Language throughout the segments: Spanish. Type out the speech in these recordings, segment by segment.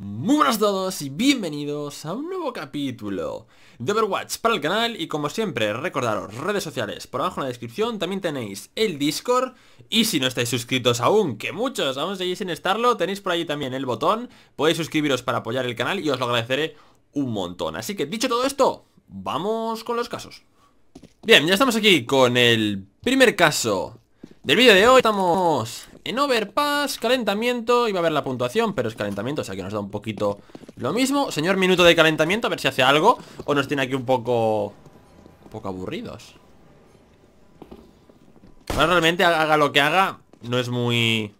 Muy buenas a todos y bienvenidos a un nuevo capítulo de Overwatch para el canal y como siempre recordaros redes sociales por abajo en la descripción también tenéis el Discord y si no estáis suscritos aún, que muchos vamos allí sin estarlo, tenéis por allí también el botón, podéis suscribiros para apoyar el canal y os lo agradeceré un montón. Así que dicho todo esto, vamos con los casos. Bien, ya estamos aquí con el primer caso del vídeo de hoy. Estamos en overpass, calentamiento, iba a ver la puntuación, pero es calentamiento, o sea que nos da un poquito lo mismo. Señor minuto de calentamiento, a ver si hace algo, o nos tiene aquí un poco... un poco aburridos. Ahora realmente haga lo que haga, no es muy...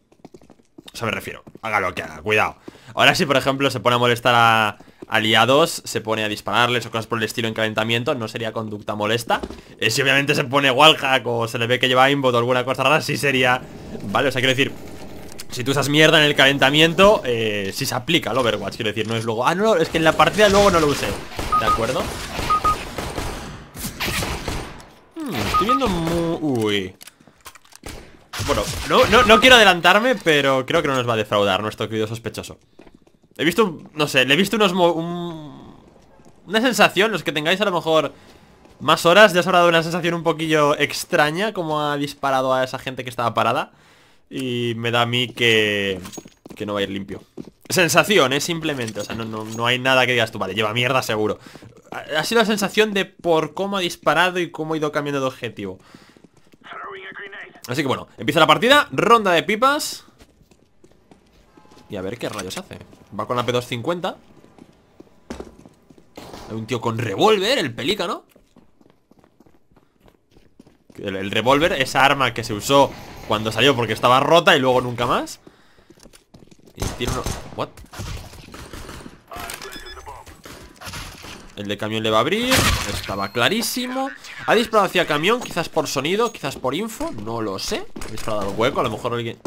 O sea, me refiero, haga lo que haga, cuidado. Ahora si, por ejemplo, se pone a molestar a aliados, se pone a dispararles o cosas por el estilo en calentamiento, no sería conducta molesta. Eh, si obviamente se pone wallhack o se le ve que lleva inbot o alguna cosa rara, sí sería Vale, o sea, quiero decir si tú usas mierda en el calentamiento, eh, si se aplica al Overwatch, quiero decir, no es luego... Ah, no, es que en la partida luego no lo usé. ¿De acuerdo? Hmm, estoy viendo muy... Uy. Bueno, no, quiero adelantarme, pero creo que no nos va a defraudar nuestro querido sospechoso. He visto, no sé, le he visto unos... Una sensación, los que tengáis a lo mejor más horas, ya se habrá dado una sensación un poquillo extraña Como ha disparado a esa gente que estaba parada Y me da a mí que... Que no va a ir limpio Sensación, ¿eh? Simplemente, o sea, no, no, no hay nada que digas tú Vale, lleva mierda seguro Ha sido la sensación de por cómo ha disparado Y cómo ha ido cambiando de objetivo Así que bueno, empieza la partida Ronda de pipas Y a ver qué rayos hace Va con la P250 Hay un tío con revólver, el pelícano el, revólver, esa arma que se usó cuando salió porque estaba rota y luego nunca más. El de camión le va a abrir Estaba clarísimo Ha disparado hacia camión, quizás por sonido, quizás por info No lo sé Ha disparado al hueco, a lo mejor alguien...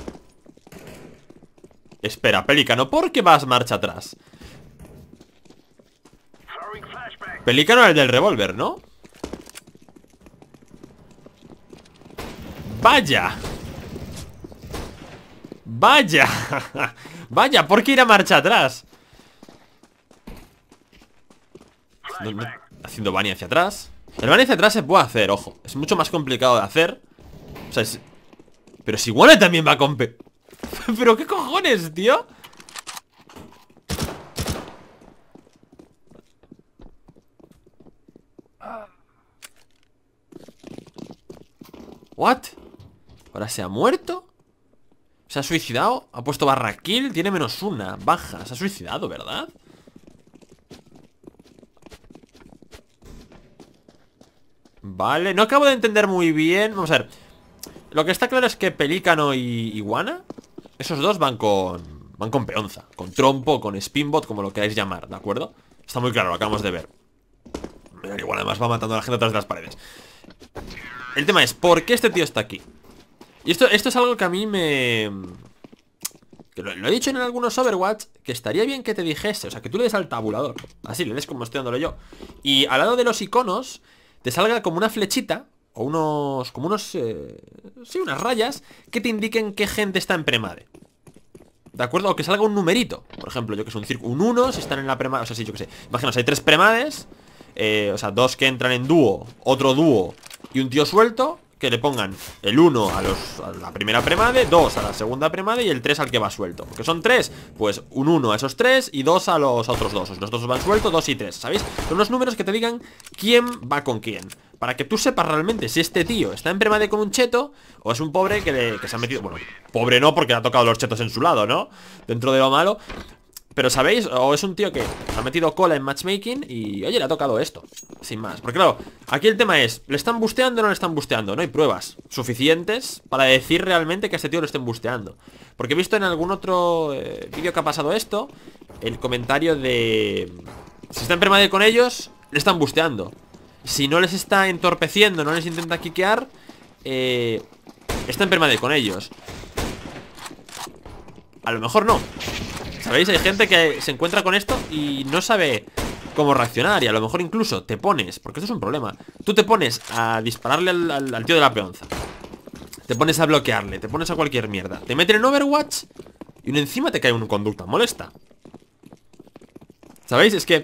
Espera, Pelícano, ¿por qué vas marcha atrás? Pelícano es el del revólver, ¿no? Vaya. Vaya. Vaya, ¿por qué ir a marcha atrás? haciendo bani hacia atrás. El bani hacia atrás se puede hacer, ojo. Es mucho más complicado de hacer. O sea, es... Pero si Wallet también va con... ¿Pero qué cojones, tío? Ah. What? ¿Ahora se ha muerto? ¿Se ha suicidado? Ha puesto kill tiene menos una Baja, se ha suicidado, ¿verdad? Vale, no acabo de entender muy bien Vamos a ver Lo que está claro es que Pelícano y Iguana Esos dos van con... Van con peonza, con trompo, con spinbot Como lo queráis llamar, ¿de acuerdo? Está muy claro, lo acabamos de ver Igual además va matando a la gente atrás de las paredes El tema es, ¿por qué este tío está aquí? Y esto, esto es algo que a mí me... Que lo, he dicho en algunos Overwatch Que estaría bien que te dijese O sea, que tú le des al tabulador Así, le des como estoy dándole yo Y al lado de los iconos Te salga como una flechita O unos... Como unos... Eh, sí, unas rayas Que te indiquen qué gente está en premade ¿De acuerdo? O que salga un numerito Por ejemplo, yo que sé, un circo Un 1 si están en la premade O sea, sí, yo que sé Imaginaos, hay tres premades eh, O sea, dos que entran en dúo Otro dúo Y un tío suelto que le pongan el 1 a, los, a la primera premade, 2 a la segunda premade y el 3 al que va suelto. Porque son 3, pues un 1 a esos 3 y 2 a los otros 2. Los dos van suelto, 2 y 3, ¿sabéis? Son unos números que te digan quién va con quién. Para que tú sepas realmente si este tío está en premade con un cheto o es un pobre que, le, que se ha metido... Bueno, pobre no porque le ha tocado los chetos en su lado, ¿no? Dentro de lo malo. Pero sabéis, o es un tío que ha metido cola en matchmaking y oye, le ha tocado esto, sin más. Porque claro, aquí el tema es, ¿le están busteando o no le están busteando? No hay pruebas suficientes para decir realmente que a este tío lo estén busteando. Porque he visto en algún otro eh, vídeo que ha pasado esto, el comentario de... Si está en permanente con ellos, le están busteando. Si no les está entorpeciendo, no les intenta quiquear, eh, está en permanente con ellos. A lo mejor no. Sabéis, Hay gente que se encuentra con esto y no sabe cómo reaccionar y a lo mejor incluso te pones, porque esto es un problema, tú te pones a dispararle al, tío de la peonza, te pones a bloquearle, te pones a cualquier mierda, te meten en Overwatch y encima te cae un conducta molesta. ¿Sabéis? Es que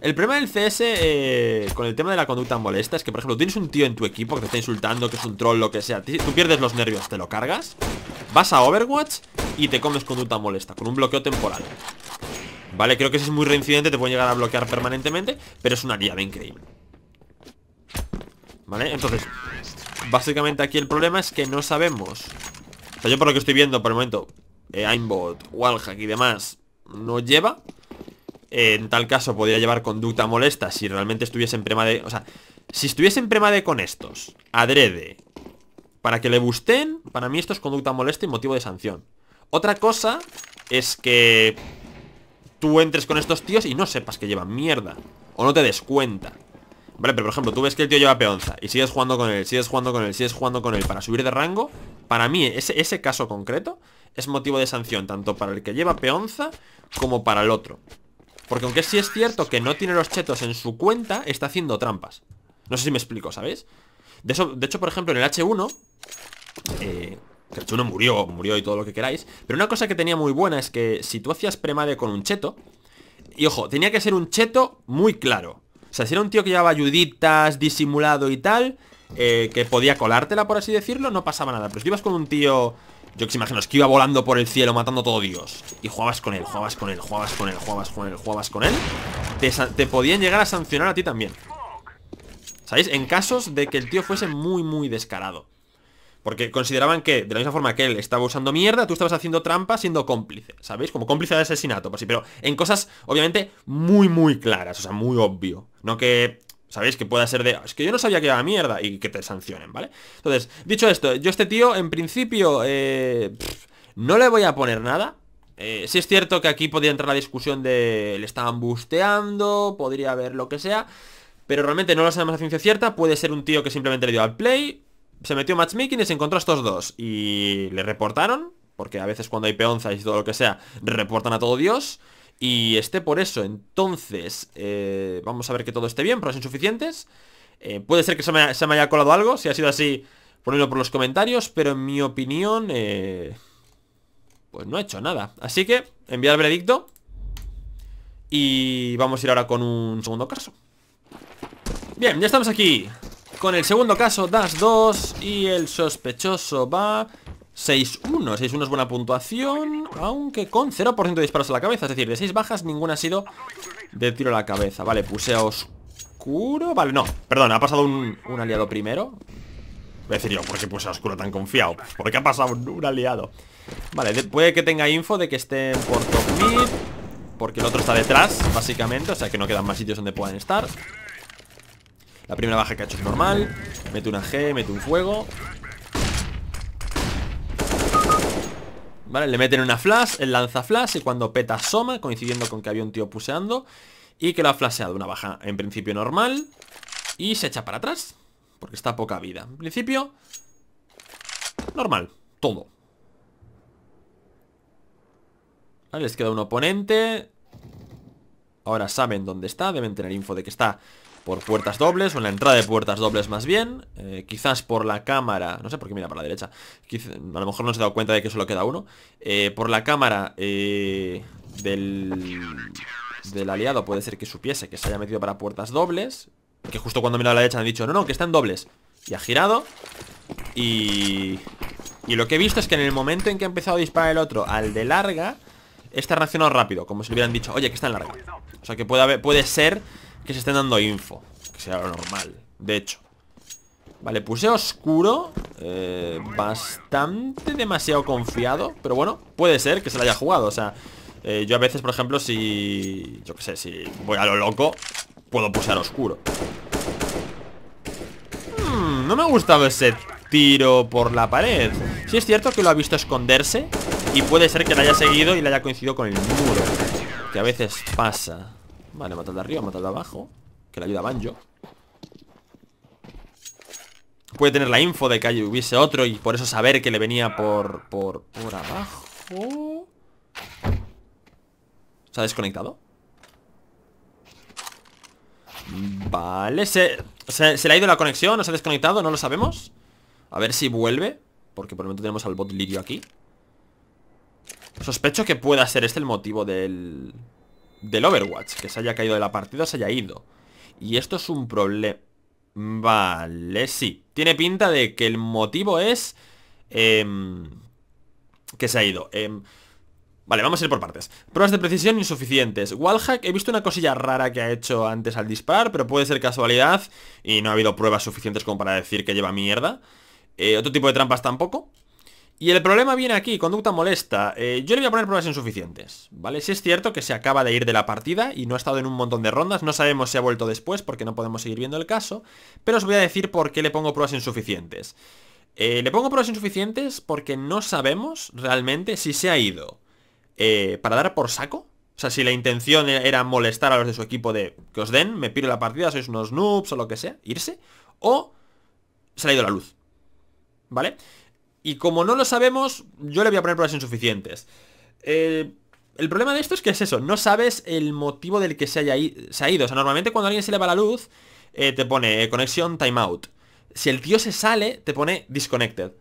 el problema del CS eh, con el tema de la conducta molesta es que, por ejemplo, tienes un tío en tu equipo que te está insultando, que es un troll, lo que sea. Tú pierdes los nervios, te lo cargas, vas a Overwatch y te comes conducta molesta con un bloqueo temporal. Vale, creo que ese es muy reincidente, te pueden llegar a bloquear permanentemente, pero es una liada increíble. Vale, entonces, básicamente aquí el problema es que no sabemos. O sea, yo por lo que estoy viendo por el momento, eh, aimbot, wallhack y demás, no lleva en tal caso podría llevar conducta molesta si realmente estuviese en prema de... O sea, si estuviese en prema de con estos, adrede, para que le gusten, para mí esto es conducta molesta y motivo de sanción. Otra cosa es que tú entres con estos tíos y no sepas que llevan mierda. O no te des cuenta. Vale, pero por ejemplo, tú ves que el tío lleva peonza y sigues jugando con él, sigues jugando con él, sigues jugando con él para subir de rango. Para mí, ese, ese caso concreto es motivo de sanción, tanto para el que lleva peonza como para el otro. Porque aunque sí es cierto que no tiene los chetos en su cuenta, está haciendo trampas. No sé si me explico, ¿sabéis? De, eso, de hecho, por ejemplo, en el H1... Eh, el H1 murió, murió y todo lo que queráis. Pero una cosa que tenía muy buena es que si tú hacías premade con un cheto... Y ojo, tenía que ser un cheto muy claro. O sea, si era un tío que llevaba ayuditas, disimulado y tal... Eh, que podía colártela, por así decirlo, no pasaba nada. Pero si ibas con un tío yo que se imagino, es que iba volando por el cielo matando a todo Dios. Y jugabas con él, jugabas con él, jugabas con él, jugabas con él, jugabas con él. Te, podían llegar a sancionar a ti también. ¿Sabéis? En casos de que el tío fuese muy, muy descarado. Porque consideraban que, de la misma forma que él estaba usando mierda, tú estabas haciendo trampa siendo cómplice, ¿sabéis? Como cómplice de asesinato, por sí, pero en cosas, obviamente, muy, muy claras, o sea, muy obvio. No que ¿Sabéis? Que pueda ser de... Ah, es que yo no sabía que era mierda y que te sancionen, ¿vale? Entonces, dicho esto, yo este tío, en principio, eh, no le voy a poner nada. Si eh, sí es cierto que aquí podría entrar la discusión de le estaban busteando, podría haber lo que sea. Pero realmente no lo sabemos a ciencia cierta. Puede ser un tío que simplemente le dio al play, se metió matchmaking y se encontró a estos dos. Y le reportaron, porque a veces cuando hay peonzas y todo lo que sea, reportan a todo Dios y esté por eso. Entonces, eh, vamos a ver que todo esté bien, pero insuficientes. Eh, puede ser que se me, haya colado algo, si ha sido así, ponedlo por los comentarios, pero en mi opinión, eh, pues no ha hecho nada. Así que, enviar el veredicto y vamos a ir ahora con un segundo caso. Bien, ya estamos aquí con el segundo caso, Das 2 y el sospechoso va 6-1, 6-1 es buena puntuación Aunque con 0% de disparos a la cabeza Es decir, de 6 bajas ninguna ha sido de tiro a la cabeza Vale, puse a oscuro Vale, no, perdón, ha pasado un, aliado primero Voy a decir yo, ¿por qué puse a oscuro tan confiado? Porque ha pasado un aliado Vale, puede que tenga info de que estén por top mid Porque el otro está detrás, básicamente O sea que no quedan más sitios donde puedan estar La primera baja que ha hecho es normal Mete una G, mete un fuego ¿Vale? Le meten una flash, él lanza flash y cuando peta asoma, coincidiendo con que había un tío puseando y que lo ha flasheado. Una baja en principio normal y se echa para atrás porque está poca vida. En principio, normal, todo. les queda un oponente. Ahora saben dónde está, deben tener info de que está por puertas dobles, o en la entrada de puertas dobles más bien, eh, quizás por la cámara, no sé por qué mira para la derecha, a lo mejor no se ha dado cuenta de que solo queda uno, eh, por la cámara eh, del, del aliado puede ser que supiese que se haya metido para puertas dobles, que justo cuando mira a la derecha han dicho, no, no, que están dobles, y ha girado, y, y lo que he visto es que en el momento en que ha empezado a disparar el otro al de larga, este ha reaccionado rápido, como si le hubieran dicho, oye, que está en larga. O sea que puede, haber, puede ser que se estén dando info Que sea lo normal, de hecho Vale, puse oscuro eh, Bastante demasiado confiado Pero bueno, puede ser que se lo haya jugado O sea, eh, yo a veces, por ejemplo, si... Yo qué sé, si voy a lo loco Puedo pusear oscuro hmm, No me ha gustado ese tiro por la pared Sí es cierto que lo ha visto esconderse Y puede ser que la haya seguido y la haya coincidido con el muro Que a veces pasa Vale, matar de arriba, mata de abajo Que le ayuda a Banjo Puede tener la info de que hubiese otro Y por eso saber que le venía por, por, por abajo ¿Se ha desconectado? Vale, se, se, se, le ha ido la conexión, ¿No se ha desconectado, no lo sabemos A ver si vuelve Porque por el momento tenemos al bot Lirio aquí Sospecho que pueda ser este el motivo del del Overwatch, que se haya caído de la partida, se haya ido. Y esto es un problema... Vale, sí. Tiene pinta de que el motivo es... Em, que se ha ido. Em, vale, vamos a ir por partes. Pruebas de precisión insuficientes. Wallhack, he visto una cosilla rara que ha hecho antes al disparar, pero puede ser casualidad y no ha habido pruebas suficientes como para decir que lleva mierda. Eh, otro tipo de trampas tampoco. Y el problema viene aquí, conducta molesta. Eh, yo le voy a poner pruebas insuficientes, ¿vale? Si es cierto que se acaba de ir de la partida y no ha estado en un montón de rondas, no sabemos si ha vuelto después porque no podemos seguir viendo el caso, pero os voy a decir por qué le pongo pruebas insuficientes. Eh, le pongo pruebas insuficientes porque no sabemos realmente si se ha ido eh, para dar por saco, o sea, si la intención e-, era molestar a los de su equipo de que os den, me piro la partida, sois unos noobs o lo que sea, irse, o se le ha ido la luz, ¿vale? vale y como no lo sabemos, yo le voy a poner pruebas insuficientes. Eh, el problema de esto es que es eso, no sabes el motivo del que se, haya ha ido. O sea, normalmente cuando alguien se le va la luz, eh, te pone eh, conexión timeout. Si el tío se sale, te pone disconnected.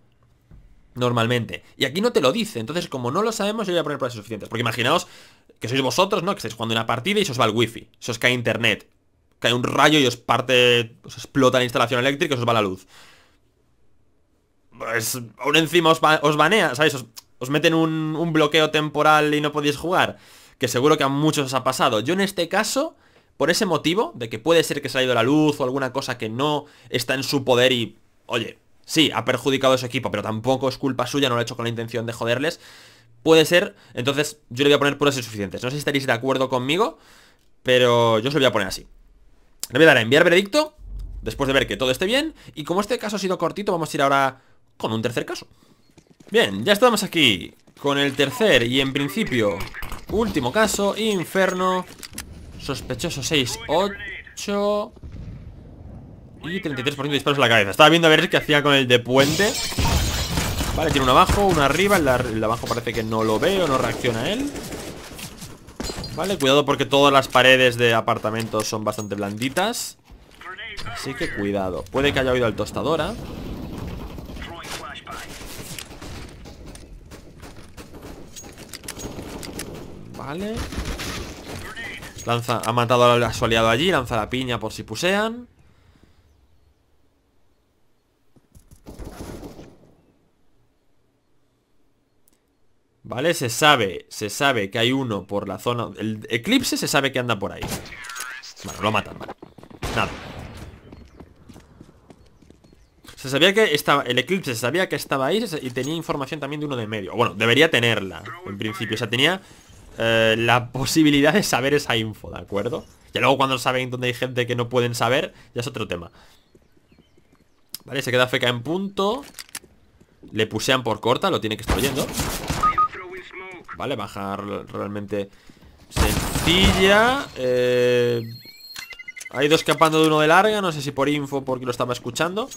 Normalmente. Y aquí no te lo dice. Entonces, como no lo sabemos, yo voy a poner pruebas insuficientes. Porque imaginaos que sois vosotros, ¿no? Que estáis jugando una partida y se os va el wifi. Se os cae internet. Cae un rayo y os parte. Os explota la instalación eléctrica y se os va la luz pues aún encima os, banea, ¿sabéis? Os, meten un, bloqueo temporal y no podéis jugar, que seguro que a muchos os ha pasado. Yo en este caso, por ese motivo, de que puede ser que se ha ido la luz o alguna cosa que no está en su poder y, oye, sí, ha perjudicado a su equipo, pero tampoco es culpa suya, no lo ha hecho con la intención de joderles, puede ser, entonces yo le voy a poner pruebas insuficientes. No sé si estaréis de acuerdo conmigo, pero yo se lo voy a poner así. Le voy a dar a enviar veredicto, después de ver que todo esté bien, y como este caso ha sido cortito, vamos a ir ahora con un tercer caso Bien, ya estamos aquí con el tercer y en principio último caso Inferno Sospechoso 6, 8 Y 33% de disparos en la cabeza Estaba viendo a ver qué hacía con el de puente Vale, tiene uno abajo, uno arriba El abajo parece que no lo veo, no reacciona él Vale, cuidado porque todas las paredes de apartamentos son bastante blanditas Así que cuidado Puede que haya oído al tostadora Vale Lanza, ha matado a su aliado allí Lanza la piña por si pusean Vale, se sabe Se sabe que hay uno por la zona El eclipse se sabe que anda por ahí Bueno, lo matan, Nada se sabía que estaba, el eclipse se sabía que estaba ahí y tenía información también de uno de medio. Bueno, debería tenerla, en principio. O sea, tenía eh, la posibilidad de saber esa info, ¿de acuerdo? Ya luego cuando saben donde hay gente que no pueden saber, ya es otro tema. Vale, se queda feca en punto. Le pusean por corta, lo tiene que estar oyendo. Vale, bajar realmente sencilla. Eh, ha ido escapando de uno de larga, no sé si por info porque lo estaba escuchando.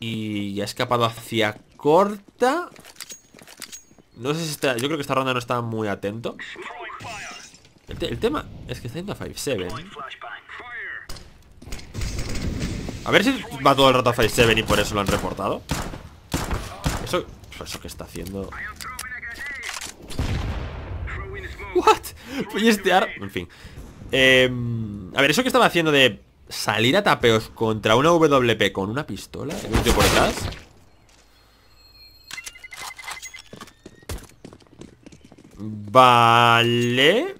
Y ha escapado hacia corta. No sé si está... Yo creo que esta ronda no está muy atento. El, tema es que está yendo a 5-7. A ver si va todo el rato a 5-7 y por eso lo han reportado. Eso... Pues eso que está haciendo... ¿What? estear... En fin. Em, a ver, eso que estaba haciendo de salir a tapeos contra una WP con una pistola, por detrás... Vale.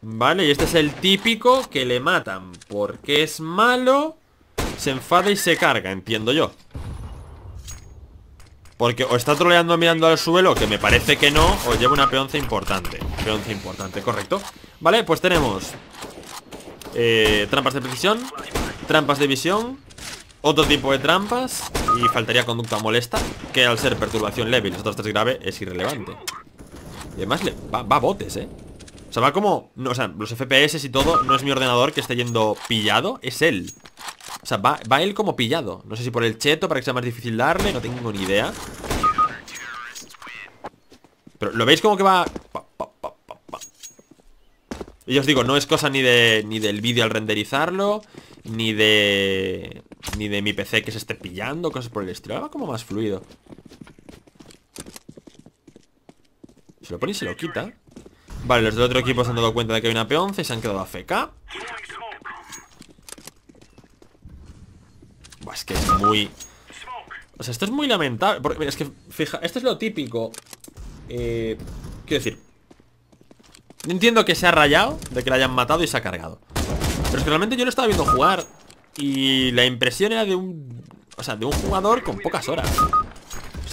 Vale, y este es el típico que le matan porque es malo, se enfada y se carga, entiendo yo. Porque o está troleando mirando al suelo, que me parece que no, o lleva una peonza importante. Peonza importante, correcto. Vale, pues tenemos eh, trampas de precisión, trampas de visión, otro tipo de trampas y faltaría conducta molesta, que al ser perturbación leve y los otros tres grave es irrelevante. Y además le, va, a botes, ¿eh? O sea, va como... No, o sea, los FPS y todo No es mi ordenador que esté yendo pillado Es él O sea, va, él como pillado No sé si por el cheto Para que sea más difícil darle No tengo ni idea Pero lo veis como que va... Y os digo, no es cosa ni de ni del vídeo al renderizarlo Ni de... Ni de mi PC que se esté pillando Cosas por el estilo va como más fluido se lo pone y se lo quita Vale, los del otro equipo se han dado cuenta de que hay una P11 y se han quedado a FK es que es muy... O sea, esto es muy lamentable Porque, es que, fija, esto es lo típico eh, Quiero decir Entiendo que se ha rayado De que la hayan matado y se ha cargado Pero es que realmente yo lo estaba viendo jugar Y la impresión era de un... O sea, de un jugador con pocas horas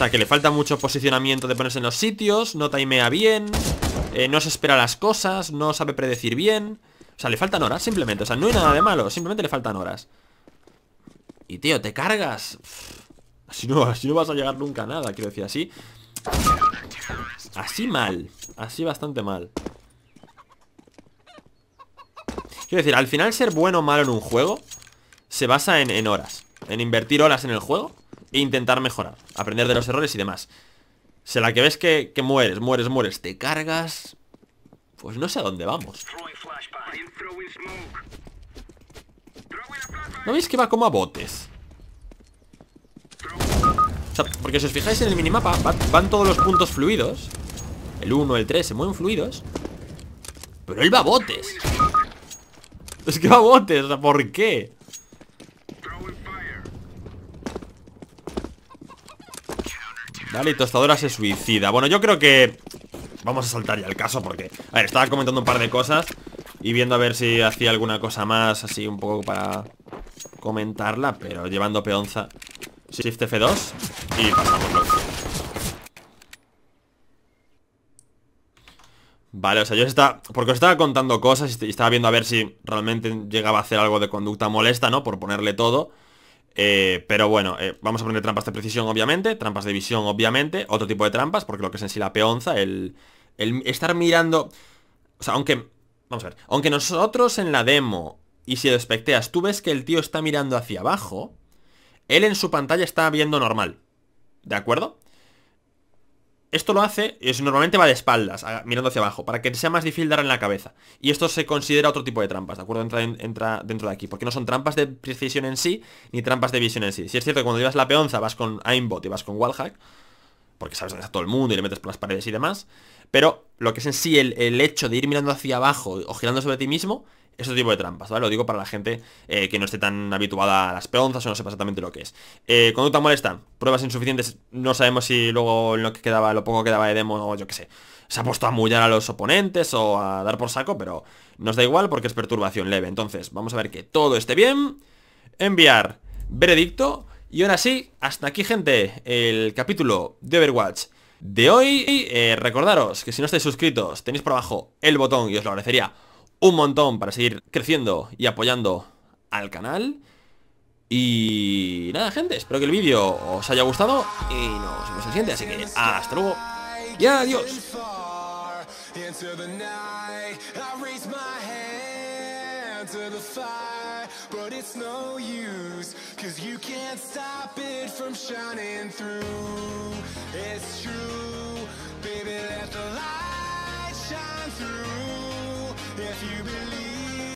sea, que le falta mucho posicionamiento de ponerse en los sitios, no timea bien, eh, no se espera las cosas, no sabe predecir bien. O sea, le faltan horas simplemente. O sea, no hay nada de malo, simplemente le faltan horas. Y tío, te cargas. Así no, no vas a llegar nunca a nada, quiero decir, así. Así mal. Así bastante mal. Quiero decir, al final ser bueno o malo en un juego se basa en horas. En invertir horas en el juego e intentar mejorar, aprender de los errores y demás. Si la que ves que, mueres, mueres, mueres, te cargas, pues no sé a dónde vamos. ¿No veis que va como a botes? O sea, porque si os fijáis en el minimapa, van todos los puntos fluidos. El 1, el 3, se mueven fluidos. Pero él va a botes. Es que va a botes, O ¿por qué? Vale, y tostadora se suicida Bueno, yo creo que vamos a saltar ya el caso porque... A ver, estaba comentando un par de cosas y viendo a ver si hacía alguna cosa más así un poco para comentarla, pero llevando peonza. Shift F2 y pasamos Vale, o sea, yo estaba... Porque os estaba contando cosas y estaba viendo a ver si realmente llegaba a hacer algo de conducta molesta, ¿no? Por ponerle todo... Eh, pero bueno, eh, vamos a poner trampas de precisión, obviamente, trampas de visión, obviamente, otro tipo de trampas, porque lo que es en sí la peonza, el, el estar mirando... O sea, aunque... Vamos a ver, aunque nosotros en la demo y si lo despecteas, tú ves que el tío está mirando hacia abajo, él en su pantalla está viendo normal. ¿De acuerdo? Esto lo hace, es, normalmente va de espaldas, mirando hacia abajo, para que sea más difícil dar en la cabeza. Y esto se considera otro tipo de trampas, ¿de acuerdo? Entra, dentro de aquí, porque no son trampas de precisión en sí, ni trampas de visión en sí. Si es cierto que cuando llevas la peonza vas con aimbot y vas con wallhack, porque sabes dónde está todo el mundo y le metes por las paredes y demás, pero lo que es en sí el, el hecho de ir mirando hacia abajo o girando sobre ti mismo, este tipo de trampas, ¿vale? Lo digo para la gente eh, que no esté tan habituada a las peonzas o no sepa exactamente lo que es. Eh, conducta molesta, pruebas insuficientes, no sabemos si luego lo que quedaba, lo poco que quedaba de demo, o yo qué sé, se ha puesto a mullar a los oponentes o a dar por saco, pero nos da igual porque es perturbación leve. Entonces, vamos a ver que todo esté bien, enviar veredicto, y ahora sí, hasta aquí gente, el capítulo de Overwatch de hoy. Eh, recordaros que si no estáis suscritos, tenéis por abajo el botón y os lo agradecería un montón para seguir creciendo y apoyando al canal. Y nada, gente, espero que el vídeo os haya gustado y nos vemos en el siguiente, así que hasta luego y adiós.